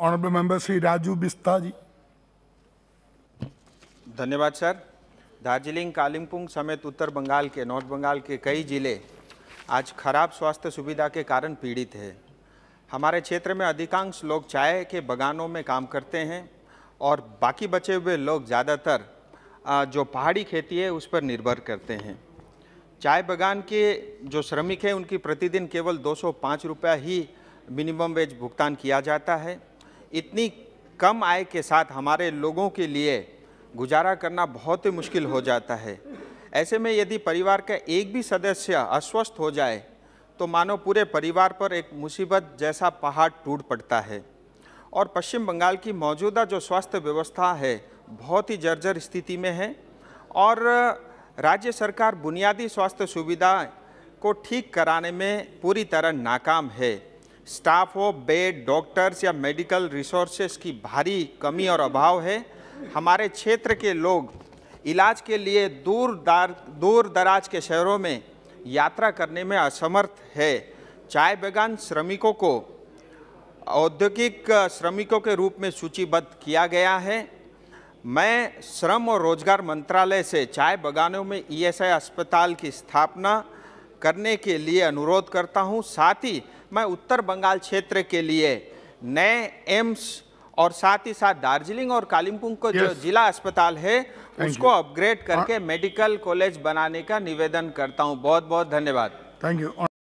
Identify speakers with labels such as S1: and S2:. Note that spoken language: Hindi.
S1: ऑनरेबल मेंबर श्री राजू बिस्ता जी धन्यवाद सर दार्जिलिंग कालिम्पोंग समेत उत्तर बंगाल के नॉर्थ बंगाल के कई ज़िले आज खराब स्वास्थ्य सुविधा के कारण पीड़ित है हमारे क्षेत्र में अधिकांश लोग चाय के बगानों में काम करते हैं और बाकी बचे हुए लोग ज़्यादातर जो पहाड़ी खेती है उस पर निर्भर करते हैं चाय बगान के जो श्रमिक हैं उनकी प्रतिदिन केवल 205 रुपया ही मिनिमम वेज भुगतान किया जाता है इतनी कम आय के साथ हमारे लोगों के लिए गुजारा करना बहुत ही मुश्किल हो जाता है ऐसे में यदि परिवार का एक भी सदस्य अस्वस्थ हो जाए तो मानो पूरे परिवार पर एक मुसीबत जैसा पहाड़ टूट पड़ता है और पश्चिम बंगाल की मौजूदा जो स्वास्थ्य व्यवस्था है बहुत ही जर्जर स्थिति में है और राज्य सरकार बुनियादी स्वास्थ्य सुविधा को ठीक कराने में पूरी तरह नाकाम है स्टाफ हो बेड डॉक्टर्स या मेडिकल रिसोर्सेस की भारी कमी और अभाव है हमारे क्षेत्र के लोग इलाज के लिए दूर दार दूर दराज के शहरों में यात्रा करने में असमर्थ है चाय बगान श्रमिकों को औद्योगिक श्रमिकों के रूप में सूचीबद्ध किया गया है मैं श्रम और रोजगार मंत्रालय से चाय बगानों में ईएसआई अस्पताल की स्थापना करने के लिए अनुरोध करता हूं साथ ही मैं उत्तर बंगाल क्षेत्र के लिए नए एम्स और साथ ही साथ दार्जिलिंग और कालिम्पोंग को yes. जो जिला अस्पताल है Thank उसको अपग्रेड हाँ। करके मेडिकल कॉलेज बनाने का निवेदन करता हूं बहुत बहुत धन्यवाद थैंक यू